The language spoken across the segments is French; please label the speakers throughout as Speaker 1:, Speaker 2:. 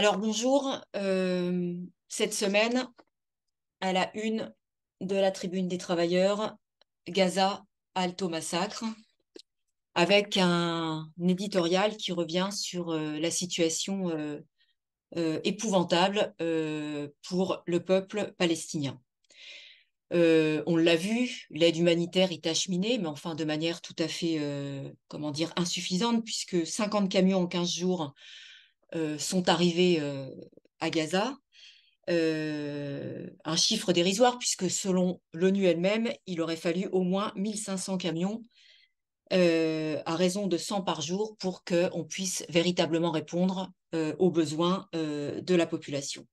Speaker 1: Alors bonjour, euh, cette semaine, à la une de la tribune des travailleurs, Gaza, alto massacre, avec un éditorial qui revient sur euh, la situation euh, épouvantable pour le peuple palestinien. on l'a vu, l'aide humanitaire est acheminée, mais enfin de manière tout à fait, comment dire, insuffisante, puisque 50 camions en 15 jours euh, sont arrivés euh, à Gaza. Euh, un chiffre dérisoire, puisque selon l'ONU elle-même, il aurait fallu au moins 1500 camions à raison de 100 par jour pour qu'on puisse véritablement répondre aux besoins de la population.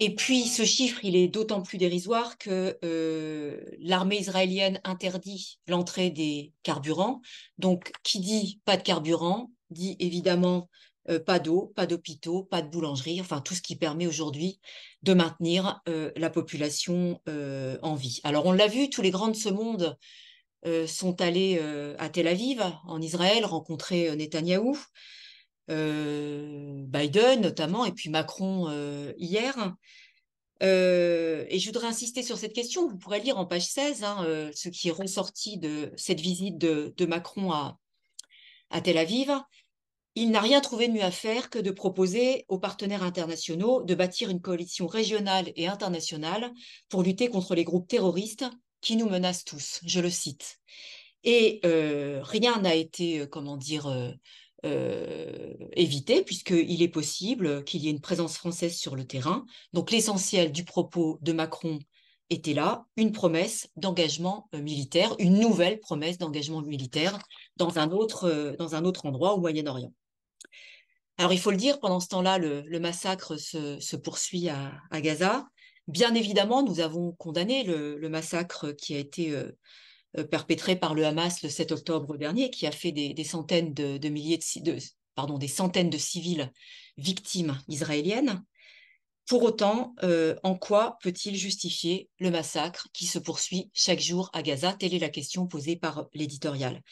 Speaker 1: Et puis ce chiffre, il est d'autant plus dérisoire que l'armée israélienne interdit l'entrée des carburants. Donc qui dit pas de carburant dit évidemment euh, pas d'eau, pas d'hôpitaux, pas de boulangerie, enfin tout ce qui permet aujourd'hui de maintenir euh, la population euh, en vie. Alors on l'a vu, tous les grands de ce monde sont allés à Tel Aviv, en Israël, rencontrer Netanyahou, Biden notamment, et puis Macron hier. et je voudrais insister sur cette question, vous pourrez lire en page 16 hein, ce qui est ressorti de cette visite de, Macron à, à Tel Aviv il n'a rien trouvé de mieux à faire que de proposer aux partenaires internationaux de bâtir une coalition régionale et internationale pour lutter contre les groupes terroristes qui nous menacent tous, je le cite. Et euh, rien n'a été, euh, comment dire, euh, évité, puisqu'il est possible qu'il y ait une présence française sur le terrain. Donc l'essentiel du propos de Macron était là, une promesse d'engagement militaire, une nouvelle promesse d'engagement militaire dans un autre endroit au Moyen-Orient. Alors il faut le dire, pendant ce temps-là, le, massacre se, poursuit à, Gaza. Bien évidemment, nous avons condamné le, massacre qui a été euh, euh, perpétré par le Hamas le 7 octobre dernier, qui a fait des, centaines de, milliers de, pardon, des centaines de civils victimes israéliennes. Pour autant, euh, en quoi peut-il justifier le massacre qui se poursuit chaque jour à Gaza Telle est la question posée par l'éditorial.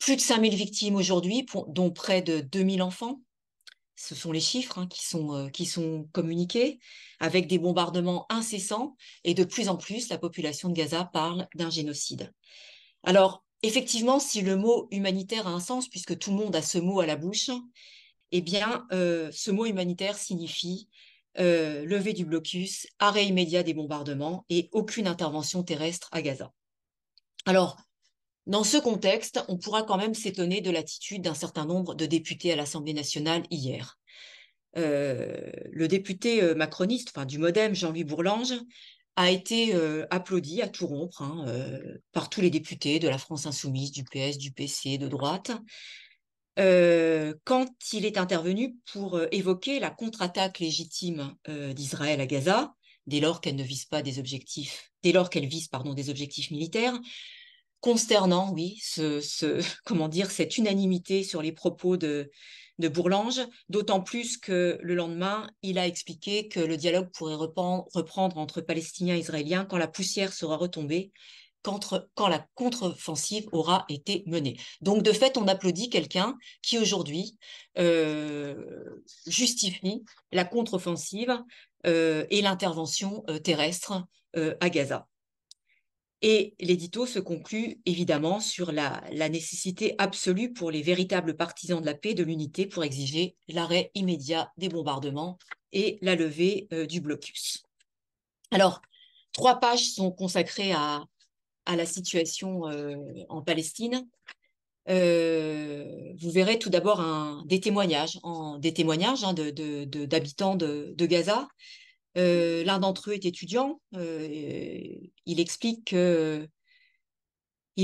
Speaker 1: Plus de 5000 victimes aujourd'hui, dont près de 2000 enfants. Ce sont les chiffres hein, qui, sont, euh, qui sont communiqués, avec des bombardements incessants, et de plus en plus, la population de Gaza parle d'un génocide. Alors, effectivement, si le mot humanitaire a un sens, puisque tout le monde a ce mot à la bouche, eh bien, euh, ce mot humanitaire signifie euh, lever levée du blocus, arrêt immédiat des bombardements et aucune intervention terrestre à Gaza. Alors, dans ce contexte, on pourra quand même s'étonner de l'attitude d'un certain nombre de députés à l'Assemblée nationale hier. Euh, le député euh, macroniste, enfin du Modem, Jean-Louis Bourlange, a été euh, applaudi à tout rompre hein, par tous les députés de la France insoumise, du PS, du PC, de droite, quand il est intervenu pour évoquer la contre-attaque légitime d'Israël à Gaza, dès lors qu'elle ne vise pas des objectifs, dès lors qu'elle vise pardon, des objectifs militaires, consternant, oui, ce, comment dire, cette unanimité sur les propos de, de Bourlange, d'autant plus que le lendemain, il a expliqué que le dialogue pourrait reprendre, entre Palestiniens et Israéliens quand la poussière sera retombée, quand, quand la contre-offensive aura été menée. Donc, de fait, on applaudit quelqu'un qui, aujourd'hui, euh, justifie la contre-offensive euh, et l'intervention euh, terrestre à Gaza. Et l'édito se conclut évidemment sur la, nécessité absolue pour les véritables partisans de la paix de l'unité pour exiger l'arrêt immédiat des bombardements et la levée euh, du blocus. Alors, trois pages sont consacrées à, la situation euh, en Palestine. Euh, vous verrez tout d'abord des témoignages, hein, d'habitants de, Gaza euh, l'un d'entre eux est étudiant. Euh, il explique qu'il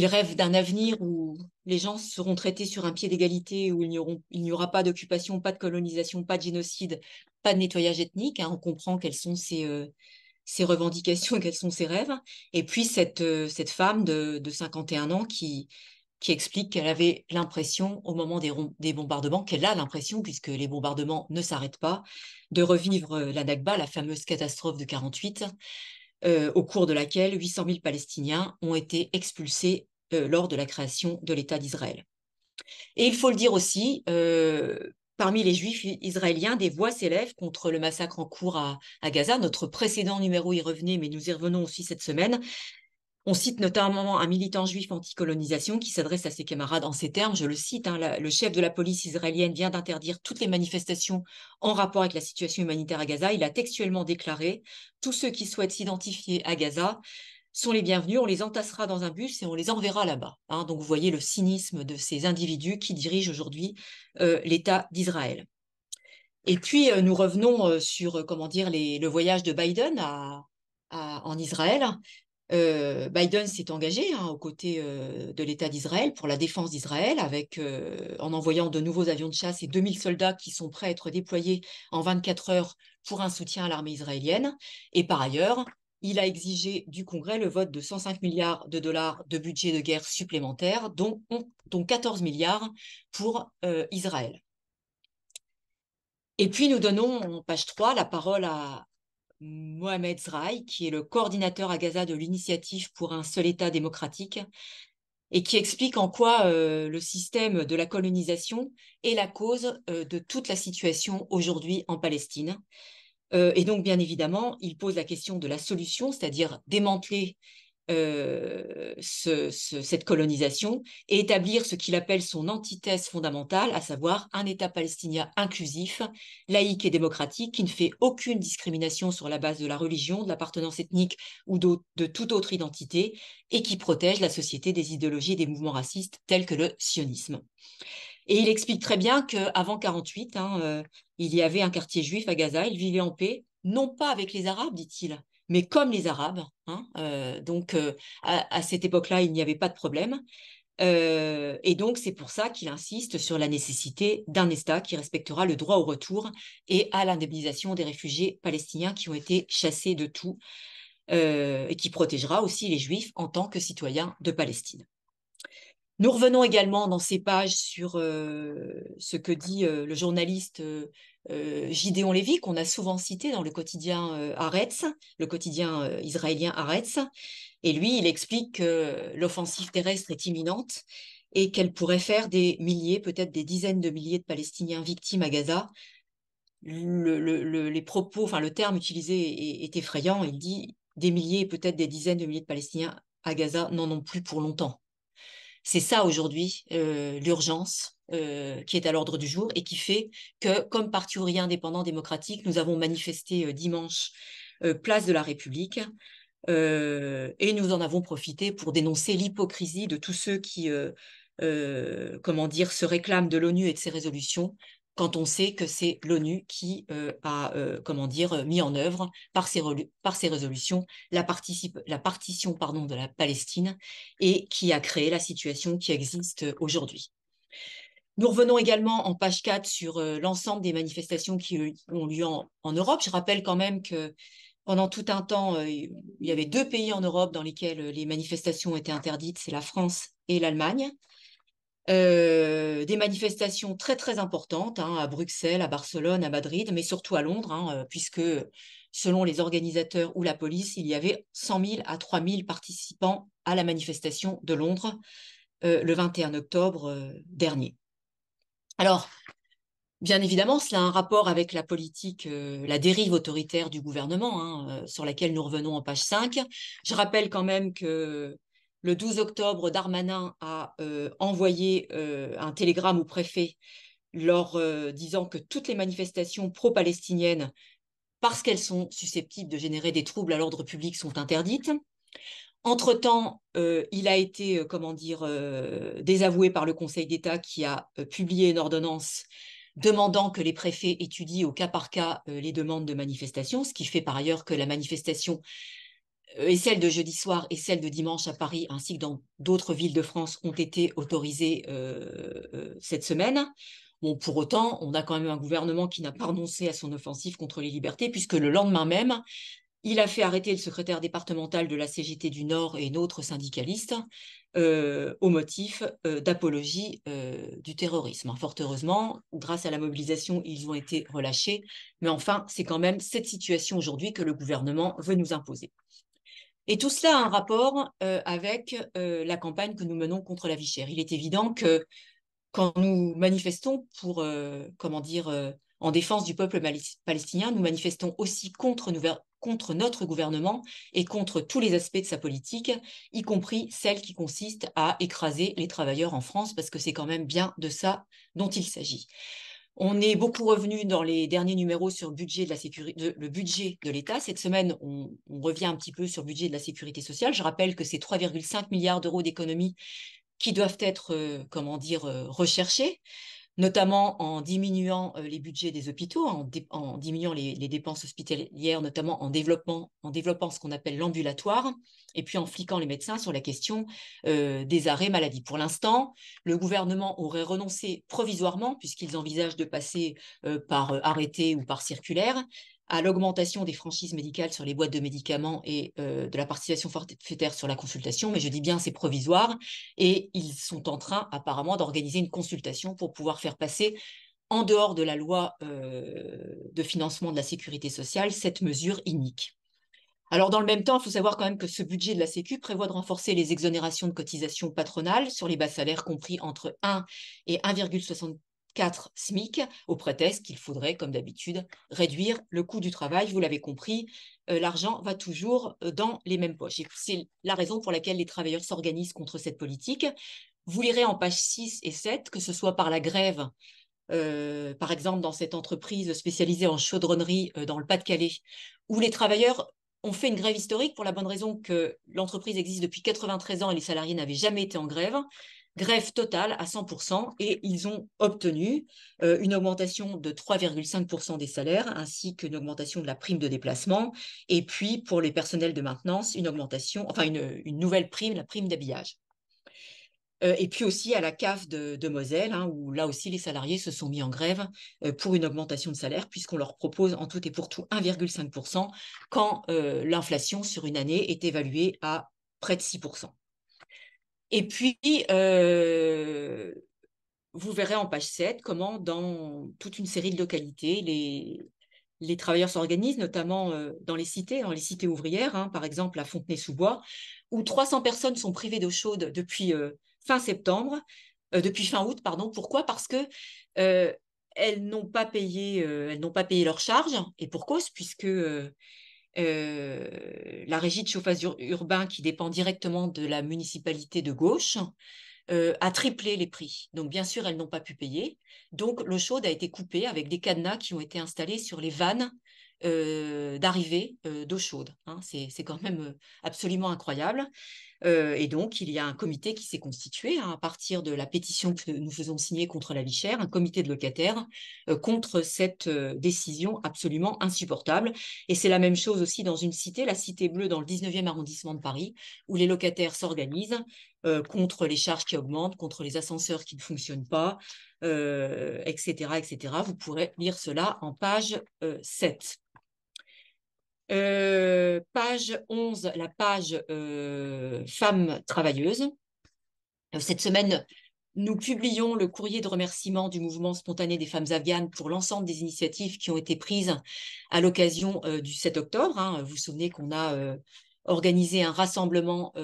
Speaker 1: rêve d'un avenir où les gens seront traités sur un pied d'égalité, où il n'y aura pas d'occupation, pas de colonisation, pas de génocide, pas de nettoyage ethnique. Hein. on comprend quelles sont ses euh, revendications, quels sont ses rêves. Et puis cette, femme de 51 ans qui, qui explique qu'elle avait l'impression, au moment des, bombardements, qu'elle a l'impression, puisque les bombardements ne s'arrêtent pas, de revivre euh, la Nakba, la fameuse catastrophe de 48, euh, au cours de laquelle 800 000 Palestiniens ont été expulsés euh, lors de la création de l'État d'Israël. Et il faut le dire aussi, parmi les juifs israéliens, des voix s'élèvent contre le massacre en cours à, à, Gaza. Notre précédent numéro y revenait, mais nous y revenons aussi cette semaine. On cite notamment un militant juif anti-colonisation qui s'adresse à ses camarades en ces termes, je le cite, hein, le chef de la police israélienne vient d'interdire toutes les manifestations en rapport avec la situation humanitaire à Gaza. Il a textuellement déclaré, tous ceux qui souhaitent s'identifier à Gaza sont les bienvenus, on les entassera dans un bus et on les enverra là-bas. Hein, donc vous voyez le cynisme de ces individus qui dirigent aujourd'hui euh, l'État d'Israël. Et puis euh, nous revenons euh, sur comment dire le voyage de Biden en Israël. Biden s'est engagé hein, aux côtés de l'État d'Israël pour la défense d'Israël, avec en envoyant de nouveaux avions de chasse et 2000 soldats qui sont prêts à être déployés en 24 heures pour un soutien à l'armée israélienne. Et par ailleurs, il a exigé du Congrès le vote de 105 milliards de dollars de budget de guerre supplémentaire, dont, 14 milliards pour Israël. Et puis nous donnons, page 3, la parole à, Mohamed Zraï, qui est le coordinateur à Gaza de l'initiative pour un seul État démocratique, et qui explique en quoi euh, le système de la colonisation est la cause euh, de toute la situation aujourd'hui en Palestine. Euh, et donc, bien évidemment, il pose la question de la solution, c'est-à-dire démanteler euh, cette colonisation et établir ce qu'il appelle son antithèse fondamentale, à savoir un État palestinien inclusif, laïque et démocratique, qui ne fait aucune discrimination sur la base de la religion, de l'appartenance ethnique ou de, toute autre identité, et qui protège la société des idéologies et des mouvements racistes tels que le sionisme. Et il explique très bien qu'avant 1948, hein, euh, il y avait un quartier juif à Gaza, il vivait en paix, non pas avec les Arabes, dit-il, mais comme les Arabes. Hein, euh, donc, euh, à, cette époque-là, il n'y avait pas de problème. Euh, et donc, c'est pour ça qu'il insiste sur la nécessité d'un État qui respectera le droit au retour et à l'indemnisation des réfugiés palestiniens qui ont été chassés de tout et qui protégera aussi les Juifs en tant que citoyens de Palestine. Nous revenons également dans ces pages sur ce que dit le journaliste Jidéon euh, Gideon Lévy, qu'on a souvent cité dans le quotidien euh, le quotidien euh, israélien Haaretz. Et lui, il explique que l'offensive terrestre est imminente et qu'elle pourrait faire des milliers, peut-être des dizaines de milliers de Palestiniens victimes à Gaza. Le, les propos, enfin le terme utilisé est, est effrayant. Il dit des milliers, peut-être des dizaines de milliers de Palestiniens à Gaza n'en ont plus pour longtemps. C'est ça aujourd'hui euh, l'urgence euh, qui est à l'ordre du jour et qui fait que, comme Parti ouvrier indépendant démocratique, nous avons manifesté euh, dimanche place de la République et nous en avons profité pour dénoncer l'hypocrisie de tous ceux qui, comment dire, se réclament de l'ONU et de ses résolutions quand on sait que c'est l'ONU qui euh, a euh, comment dire, euh, mis en œuvre par ses, résolutions la, partition de la Palestine et qui a créé la situation qui existe aujourd'hui. Nous revenons également en page 4 sur l'ensemble des manifestations qui ont lieu en, Europe. Je rappelle quand même que pendant tout un temps, il y avait deux pays en Europe dans lesquels les manifestations étaient interdites, c'est la France et l'Allemagne des manifestations très très importantes hein, à Bruxelles, à Barcelone, à Madrid, mais surtout à Londres, hein, puisque selon les organisateurs ou la police, il y avait 100 000 à 3 000 participants à la manifestation de Londres le 21 octobre dernier. Alors, bien évidemment, cela a un rapport avec la politique, la dérive autoritaire du gouvernement, hein, sur laquelle nous revenons en page 5. Je rappelle quand même que le 12 octobre, Darmanin a euh, envoyé euh, un télégramme au préfet leur disant que toutes les manifestations pro-palestiniennes, parce qu'elles sont susceptibles de générer des troubles à l'ordre public, sont interdites. Entre-temps, euh, il a été, comment dire, désavoué par le Conseil d'État qui a publié une ordonnance demandant que les préfets étudient au cas par cas les demandes de manifestation, ce qui fait par ailleurs que la manifestation et celles de jeudi soir et celles de dimanche à Paris, ainsi que dans d'autres villes de France, ont été autorisées euh, euh, cette semaine. pour autant, on a quand même un gouvernement qui n'a pas renoncé à son offensive contre les libertés, puisque le lendemain même, il a fait arrêter le secrétaire départemental de la CGT du Nord et une autre syndicaliste euh, au motif d'apologie du terrorisme. Fort heureusement, grâce à la mobilisation, ils ont été relâchés. Mais enfin, c'est quand même cette situation aujourd'hui que le gouvernement veut nous imposer. Et tout cela a un rapport euh, avec euh, la campagne que nous menons contre la vie Il est évident que quand nous manifestons pour, euh, comment dire, en défense du peuple palestinien, nous manifestons aussi contre, contre, notre gouvernement et contre tous les aspects de sa politique, y compris celle qui consiste à écraser les travailleurs en France, parce que c'est quand même bien de ça dont il s'agit. On est beaucoup revenu dans les derniers numéros sur budget de la le budget de l'État. Cette semaine, on, revient un petit peu sur le budget de la sécurité sociale. Je rappelle que c'est 3,5 milliards d'euros d'économies qui doivent être, euh, comment dire, euh, recherchés notamment en diminuant euh, les budgets des hôpitaux, en, diminuant les, dépenses hospitalières, notamment en, développant, en développant ce qu'on appelle l'ambulatoire, et puis en fliquant les médecins sur la question euh, des arrêts maladie. Pour l'instant, le gouvernement aurait renoncé provisoirement, puisqu'ils envisagent de passer euh, par arrêté ou par circulaire, à l'augmentation des franchises médicales sur les boîtes de médicaments et euh, de la participation forfaitaire sur la consultation, mais je dis bien c'est provisoire, et ils sont en train apparemment d'organiser une consultation pour pouvoir faire passer en dehors de la loi euh, de financement de la sécurité sociale cette mesure inique. Alors dans le même temps, il faut savoir quand même que ce budget de la Sécu prévoit de renforcer les exonérations de cotisations patronales sur les bas salaires compris entre 1 et 1,75 4 SMIC au prétexte qu'il faudrait, comme d'habitude, réduire le coût du travail. Vous l'avez compris, euh, l'argent va toujours euh, dans les mêmes poches. c'est la raison pour laquelle les travailleurs s'organisent contre cette politique. Vous lirez en page 6 et 7, que ce soit par la grève, euh, par exemple dans cette entreprise spécialisée en chaudronnerie dans le Pas-de-Calais, où les travailleurs ont fait une grève historique pour la bonne raison que l'entreprise existe depuis 93 ans et les salariés n'avaient jamais été en grève grève totale à 100% et ils ont obtenu euh, une augmentation de 3,5% des salaires ainsi qu'une augmentation de la prime de déplacement et puis pour les personnels de maintenance une augmentation enfin une, nouvelle prime la prime d'habillage. Euh, et puis aussi à la CAF de, Moselle, hein, où là aussi les salariés se sont mis en grève euh, pour une augmentation de salaire, puisqu'on leur propose en tout et pour tout 1,5% quand l'inflation sur une année est évaluée à près de 6%. Et puis, euh, vous verrez en page 7 comment dans toute une série de localités, les, les travailleurs s'organisent, notamment euh, dans les cités, dans les cités ouvrières, hein, par exemple à Fontenay-sous-Bois, où 300 personnes sont privées d'eau chaude depuis euh, fin septembre, depuis fin août, pardon. Pourquoi Parce que elles n'ont pas payé, elles n'ont pas payé leurs charges et pour cause, puisque euh, la régie de chauffage urbain qui dépend directement de la municipalité de gauche euh, a triplé les prix. Donc bien sûr, elles n'ont pas pu payer. Donc l'eau chaude a été coupée avec des cadenas qui ont été installés sur les vannes euh, d'arrivée d'eau chaude. Hein. C'est quand même absolument incroyable. Euh, et donc, il y a un comité qui s'est constitué hein, à partir de la pétition que nous faisons signer contre la vie chère, un comité de locataires euh, contre cette euh, décision absolument insupportable. Et c'est la même chose aussi dans une cité, la Cité Bleue, dans le 19e arrondissement de Paris, où les locataires s'organisent contre les charges qui augmentent, contre les ascenseurs qui ne fonctionnent pas, etc., etc. Vous pourrez lire cela en page 7. Euh, page 11, la page euh, Femmes travailleuses. Euh, cette semaine, nous publions le courrier de remerciement du mouvement spontané des femmes afghanes pour l'ensemble des initiatives qui ont été prises à l'occasion du 7 octobre. Hein. Vous vous souvenez qu'on a organisé un rassemblement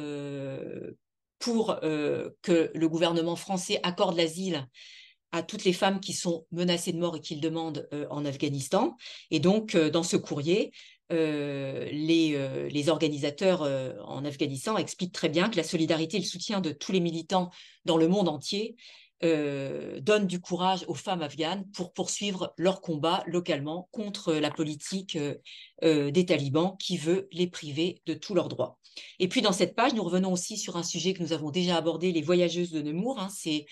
Speaker 1: pour que le gouvernement français accorde l'asile à toutes les femmes qui sont menacées de mort et qu'ils demandent en Afghanistan. Et donc, dans ce courrier, euh, les, euh, les, organisateurs euh, en Afghanistan expliquent très bien que la solidarité et le soutien de tous les militants dans le monde entier donnent du courage aux femmes afghanes pour poursuivre leur combat localement contre la politique des talibans qui veut les priver de tous leurs droits. Et puis dans cette page, nous revenons aussi sur un sujet que nous avons déjà abordé, les voyageuses de Nemours. Hein. c'est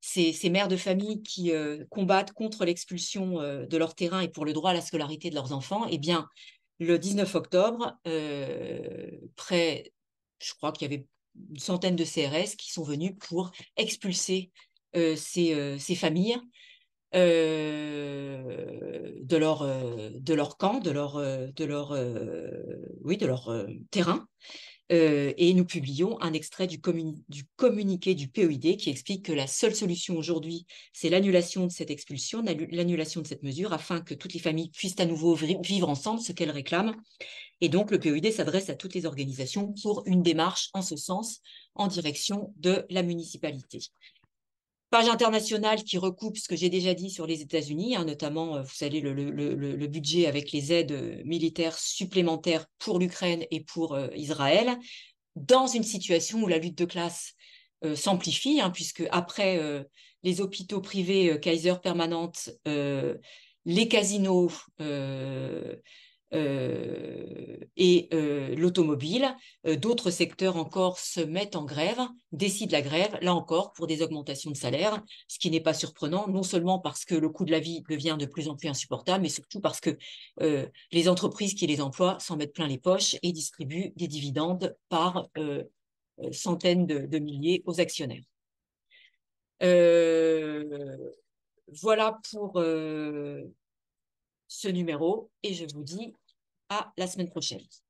Speaker 1: ces, mères de famille qui combattent contre l'expulsion de leur terrain et pour le droit à la scolarité de leurs enfants, eh bien, le 19 octobre, euh, près, je crois qu'il y avait une centaine de CRS qui sont venus pour expulser euh, euh, ces, familles de, leur, de leur camp, de leur, de leur, oui, de leur terrain. Euh, et nous publions un extrait du, du, communiqué du POID qui explique que la seule solution aujourd'hui, c'est l'annulation de cette expulsion, l'annulation de cette mesure, afin que toutes les familles puissent à nouveau vivre ensemble ce qu'elles réclament. Et donc, le POID s'adresse à toutes les organisations pour une démarche en ce sens, en direction de la municipalité. Page internationale qui recoupe ce que j'ai déjà dit sur les États-Unis, hein, notamment, euh, vous savez, le, budget avec les aides euh, militaires supplémentaires pour l'Ukraine et pour euh, Israël, dans une situation où la lutte de classe s'amplifie, hein, puisque après les hôpitaux privés Kaiser permanente, les casinos, euh, et euh, l'automobile. Euh, d'autres secteurs encore se mettent en grève, décident la grève, là encore, pour des augmentations de salaire, ce qui n'est pas surprenant, non seulement parce que le coût de la vie devient de plus en plus insupportable, mais surtout parce que les entreprises qui les emploient s'en mettent plein les poches et distribuent des dividendes par centaines de, milliers aux actionnaires. voilà pour ce numéro et je vous dis à la semaine prochaine.